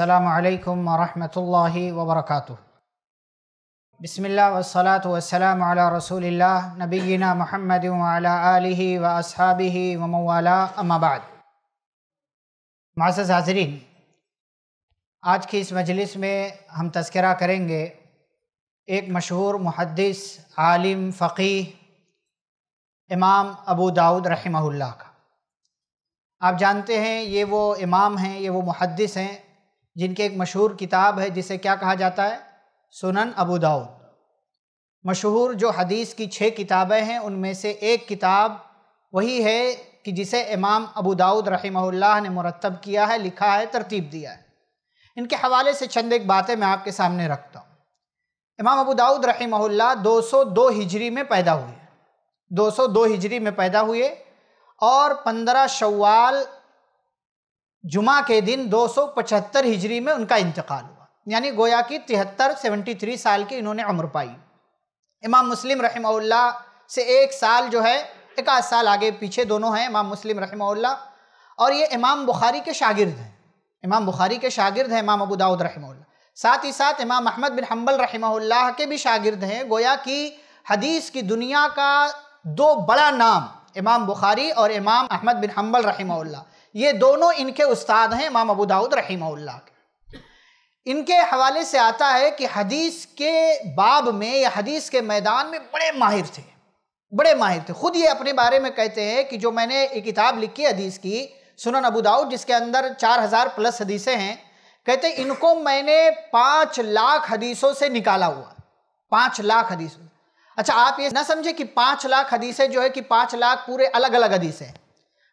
अल्लाम वरहमतुल्लाहि वबरकातु बिस्मिल्लाह वसलात वसलाम अला रसूलिल्लाह नबीना महमद अला आलिहि व असहाबिहि व मवाला अम्माबाद माज़ हाजरीन आज की इस मजलिस में हम तस्करा करेंगे एक मशहूर मुहदस आलिम फ़क़ी इमाम अबू दाऊद रहमहुल्लाह का आप जानते हैं ये वो इमाम हैं ये वो मुहदस हैं जिनके एक मशहूर किताब है जिसे क्या कहा जाता है सुनन अबू दाऊद मशहूर जो हदीस की छः किताबें हैं उनमें से एक किताब वही है कि जिसे इमाम अबू दाऊद रहमल्ला ने मुरतब किया है लिखा है तरतीब दिया है इनके हवाले से चंद एक बातें मैं आपके सामने रखता हूँ इमाम अबू दाऊद सौ 202 हिजरी में पैदा हुए 202 हिजरी में पैदा हुए और 15 शवाल जुमा के दिन 275 हिजरी में उनका इंतकाल हुआ यानी गोया की तिहत्तर सेवेंटी थ्री साल की इन्होंने उम्र पाई इमाम मुस्लिम रहमल्ला से एक साल जो है एक आध साल आगे पीछे दोनों हैं इमाम मुस्लिम रहमल्ला और ये इमाम बुखारी के शागिर्द हैं इमाम बुखारी के शागिर्द हैं इमाम अबू दाऊद रहमल्ला साथ ही साथ इमाम अहमद बिन हम्बल रहमल्ला के भी शागिर्द हैं गोया कि हदीस की दुनिया का दो बड़ा नाम इमाम बुखारी और इमाम अहमद बिन हम्बल रहमल्ला ये दोनों इनके उस्ताद हैं इमाम अबू दाऊद रहीमल्ला के इनके हवाले से आता है कि हदीस के बाब में या हदीस के मैदान में बड़े माहिर थे बड़े माहिर थे खुद ये अपने बारे में कहते हैं कि जो मैंने एक किताब लिखी हदीस की सुनन अबू दाऊद जिसके अंदर चार हज़ार प्लस हदीसें हैं कहते हैं इनको मैंने पाँच लाख हदीसों से निकाला हुआ पाँच लाख हदीसों अच्छा आप ये ना समझे कि पाँच लाख हदीसें जो है कि पाँच लाख पूरे अलग अलग हदीसें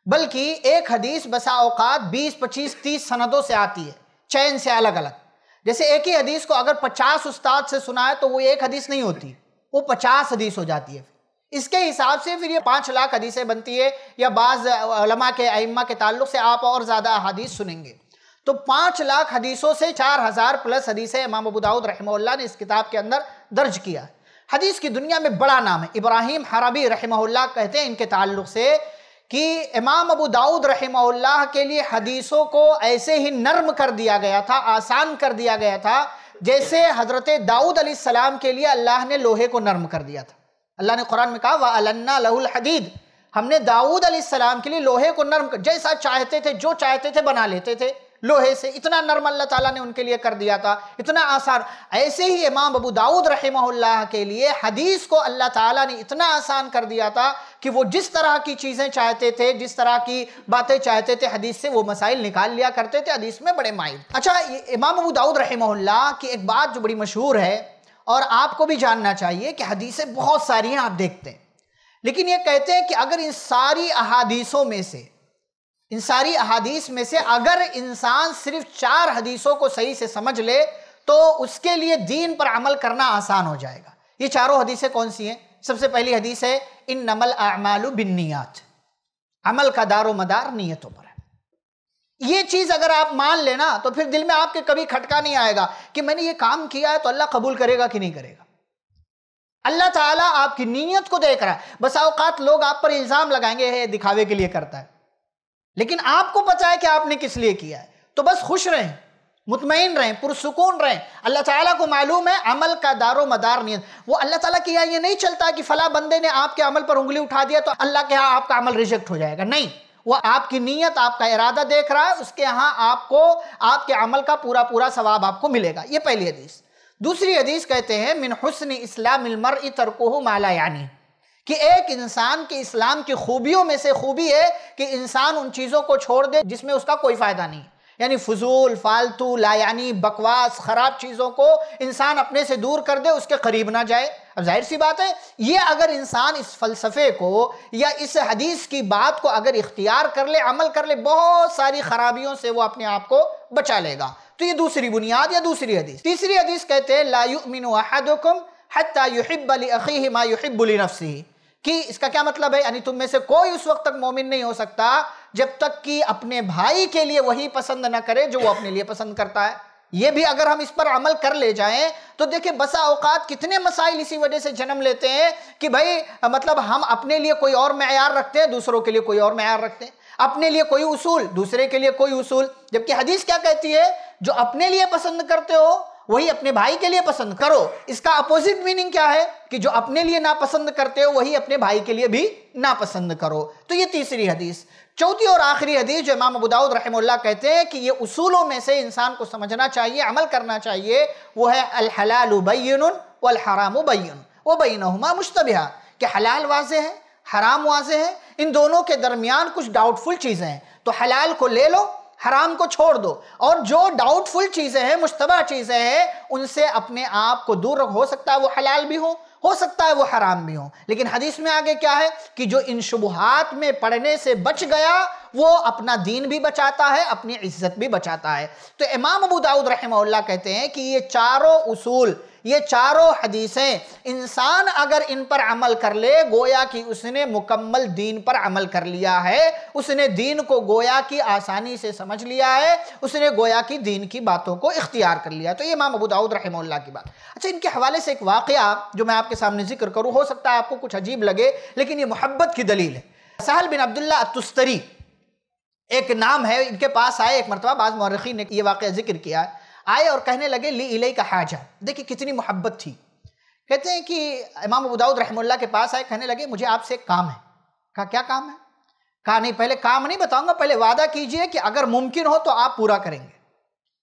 बल्कि एक हदीस बसा औकात बीस पच्चीस तीस सनदों से आती है चयन से अलग अलग जैसे एक ही हदीस को अगर पचास उस्ताद से सुना है तो वो एक हदीस नहीं होती वो पचास हदीस हो जाती है इसके हिसाब से फिर ये पाँच लाख हदीसें बनती है या बाज़मा के अम्मा के ताल्लुक से आप और ज़्यादा हदीस सुनेंगे तो पाँच लाख हदीसों से चार हज़ार प्लस हदीसें इमाम दाऊद रहमल्ला ने इस किताब के अंदर दर्ज किया हदीस की दुनिया में बड़ा नाम है इब्राहिम हरबी रहमल्ला कहते हैं इनके ताल्लुक से कि इमाम अबू दाऊद रहमल्ला के लिए हदीसों को ऐसे ही नर्म कर दिया गया था आसान कर दिया गया था जैसे हज़रत दाऊद सलाम के लिए अल्लाह ने लोहे को नर्म कर दिया था अल्लाह ने कुरान में कहा व अलन्ना लहुल हदीद हमने दाऊद सलाम के लिए लोहे को नर्म कर जैसा चाहते थे जो चाहते थे बना लेते थे लोहे से इतना नरम अल्लाह ताला ने उनके लिए कर दिया था इतना आसान ऐसे ही इमाम अबू दाऊद रहमल्ला के लिए हदीस को अल्लाह ताला ने इतना आसान कर दिया था कि वो जिस तरह की चीज़ें चाहते थे जिस तरह की बातें चाहते थे हदीस से वो मसाइल निकाल लिया करते थे हदीस में बड़े माहिर अच्छा इमाम अबू दाऊद रहमल्ला की एक बात जो बड़ी मशहूर है और आपको भी जानना चाहिए कि हदीसें बहुत सारी हैं आप देखते हैं लेकिन ये कहते हैं कि अगर इन सारी अहादीसों में से इन सारी अहादीस में से अगर इंसान सिर्फ चार हदीसों को सही से समझ ले तो उसके लिए दीन पर अमल करना आसान हो जाएगा ये चारों हदीसें कौन सी हैं सबसे पहली हदीस है इन नमल अमालू बिन नियात अमल का दारो मदार नीयतों पर है ये चीज़ अगर आप मान लेना तो फिर दिल में आपके कभी खटका नहीं आएगा कि मैंने ये काम किया है तो अल्लाह कबूल करेगा कि नहीं करेगा अल्लाह ताला आपकी नीयत को देख रहा है बस अवकात लोग आप पर इल्ज़ाम लगाएंगे है दिखावे के लिए करता है लेकिन आपको पता है कि आपने किस लिए किया है तो बस खुश रहें मुतमिन रहें पुरसकून रहें अल्लाह ताला को मालूम है अमल का दारो मदार नियत वो अल्लाह ताला के यहाँ ये नहीं चलता कि फला बंदे ने आपके अमल पर उंगली उठा दिया तो अल्लाह के यहाँ आपका अमल रिजेक्ट हो जाएगा नहीं वो आपकी नीयत आपका इरादा देख रहा है उसके यहाँ आपको आपके अमल का पूरा पूरा सवाब आपको मिलेगा ये पहली हदीस दूसरी हदीस कहते हैं मिन हसन इस्लाम मर तरको माला यानी कि एक इंसान के इस्लाम की खूबियों में से खूबी है कि इंसान उन चीज़ों को छोड़ दे जिसमें उसका कोई फ़ायदा नहीं यानी फजूल फालतू लायानी बकवास ख़राब चीज़ों को इंसान अपने से दूर कर दे उसके करीब ना जाए अब जाहिर सी बात है ये अगर इंसान इस फ़लसफ़े को या इस हदीस की बात को अगर इख्तियार कर ले अमल कर ले बहुत सारी ख़राबियों से वो अपने आप को बचा लेगा तो ये दूसरी बुनियाद या दूसरी हदीस तीसरी हदीस कहते हैं लायुमिन अहदुकुम हत्ता युहिब्बली अखी मा युहिब्बुली नफसी कि इसका क्या मतलब है यानी तुम में से कोई उस वक्त तक मोमिन नहीं हो सकता जब तक कि अपने भाई के लिए वही पसंद ना करे जो वो अपने लिए पसंद करता है ये भी अगर हम इस पर अमल कर ले जाएं तो देखिए बसा औकात कितने मसाइल इसी वजह से जन्म लेते हैं कि भाई मतलब हम अपने लिए कोई और मैार रखते हैं दूसरों के लिए कोई और मैार रखते हैं अपने लिए कोई उसूल दूसरे के लिए कोई उसूल जबकि हदीस क्या कहती है जो अपने लिए पसंद करते हो वही अपने भाई के लिए पसंद करो इसका अपोजिट मीनिंग क्या है कि जो अपने लिए नापसंद करते हो वही अपने भाई के लिए भी नापसंद करो तो ये तीसरी हदीस चौथी और आखिरी हदीस जो इमाम दाऊद रहमुल्ला कहते हैं कि ये उसूलों में से इंसान को समझना चाहिए अमल करना चाहिए वो है अलहलालुबैन वलहरामुबैन वो बैनहुमा मुश्तबा कि हलाल वाज है हराम वाज है इन दोनों के दरमियान कुछ डाउटफुल चीज़ें हैं तो हलाल को ले लो हराम को छोड़ दो और जो डाउटफुल चीज़ें हैं मुशतबा चीज़ें हैं उनसे अपने आप को दूर रखो हो सकता है वो हलाल भी हो हो सकता है वो हराम भी हो लेकिन हदीस में आगे क्या है कि जो इन शुबहात में पढ़ने से बच गया वो अपना दीन भी बचाता है अपनी इज्जत भी बचाता है तो इमाम अबू दाऊद रहमल्ला कहते हैं कि ये चारों उसूल ये चारों हदीसें इंसान अगर इन पर अमल कर ले गोया कि उसने मुकम्मल दीन पर अमल कर लिया है उसने दीन को गोया कि आसानी से समझ लिया है उसने गोया कि दीन की बातों को इख्तियार कर लिया तो ये इमाम अबू दाऊद रहमल्ला की बात अच्छा इनके हवाले से एक वाकया जो मैं आपके सामने जिक्र करूँ हो सकता है आपको कुछ अजीब लगे लेकिन ये मोहब्बत की दलील है सहल बिन अब्दुल्ला तुस्तरी एक नाम है इनके पास आए एक मरतबा बाज़ मौरखी ने ये वाक़ जिक्र किया है आए और कहने लगे ली इले का हाजा देखिए कितनी मोहब्बत थी कहते हैं कि इमाम अबू दाऊद रहमुल्ला के पास आए कहने लगे मुझे आपसे एक काम है कहा क्या काम है कहा नहीं पहले काम नहीं बताऊंगा पहले वादा कीजिए कि अगर मुमकिन हो तो आप पूरा करेंगे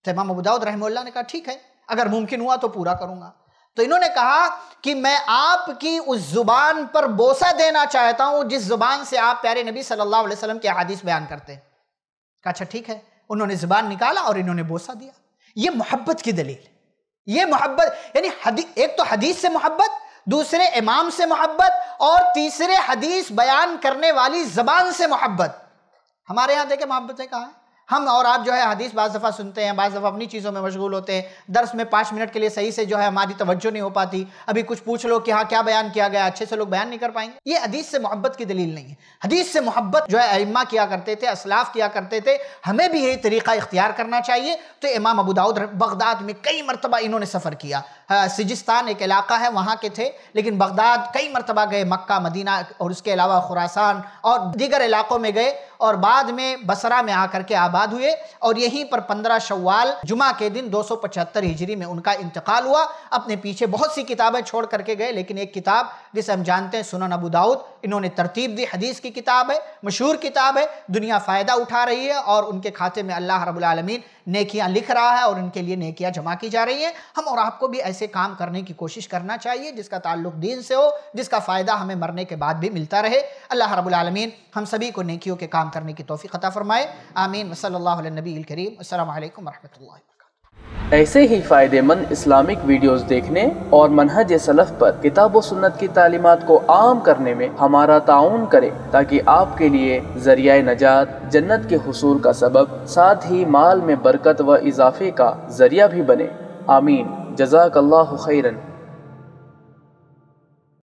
तो इमाम अबू दाऊद रहमुल्ला ने कहा ठीक है अगर मुमकिन हुआ तो पूरा करूंगा तो इन्होंने कहा कि मैं आपकी उस जुबान पर बोसा देना चाहता हूं जिस जुबान से आप प्यारे नबी सल्लल्लाहु अलैहि वसल्लम के हदीस बयान करते हैं अच्छा ठीक है उन्होंने जुबान निकाला और इन्होंने बोसा दिया ये मोहब्बत की दलील ये मोहब्बत यानी एक तो हदीस से मोहब्बत दूसरे इमाम से मोहब्बत और तीसरे हदीस बयान करने वाली जबान से मोहब्बत हमारे यहां देखे मोहब्बतें कहा है हम और आप जो है हदीस बाज़ दफ़ा सुनते हैं बाज़ दफ़ा अपनी चीज़ों में मशगूल होते हैं दर्स में पाँच मिनट के लिए सही से जो है हमारी तवज्जो नहीं हो पाती अभी कुछ पूछ लो कि हाँ क्या बयान किया गया अच्छे से लोग बयान नहीं कर पाएंगे ये हदीस से मोहब्बत की दलील नहीं है हदीस से मोहब्बत जो है अम्मा किया करते थे असलाफ किया करते थे हमें भी यही तरीका इख्तियार करना चाहिए तो इमाम अबूदाऊद बगदाद में कई मरतबा इन्होंने सफ़र किया हाँ, सिजिस्तान एक इलाका है वहाँ के थे लेकिन बगदाद कई मरतबा गए मक्का मदीना और उसके अलावा खुरासान और दीगर इलाकों में गए और बाद में बसरा में आकर के आबाद हुए और यहीं पर पंद्रह शवाल जुमा के दिन दो सौ पचहत्तर हिजरी में उनका इंतकाल हुआ अपने पीछे बहुत सी किताबें छोड़ करके गए लेकिन एक किताब जिसे हम जानते हैं सुनन अबू दाऊद इन्होंने तरतीब दी हदीस की किताब है मशहूर किताब है दुनिया फ़ायदा उठा रही है और उनके खाते में अल्लाह रबालमीन नेकियाँ लिख रहा है और उनके लिए नकियाँ जमा की जा रही हैं हम और आपको भी ऐसे काम करने की कोशिश करना चाहिए जिसका ताल्लुक दीन से हो जिसका फ़ायदा हमें मरने के बाद भी मिलता रहे अल्लाह रबालमीन हम सभी को नेकियों के काम काम करने की तोफ़ी ख़ता फ़रमाए आमीन वसल्लल्लाहु करीम अल्लाम वरहमल ऐसे ही फ़ायदेमंद इस्लामिक वीडियोस देखने और मनहज सलफ़ पर किताब व सुन्नत की तालीमत को आम करने में हमारा ताउन करें ताकि आपके लिए जरिया नजात जन्नत के हसूल का सबब साथ ही माल में बरकत व इजाफे का जरिया भी बने आमीन जजाक खैरन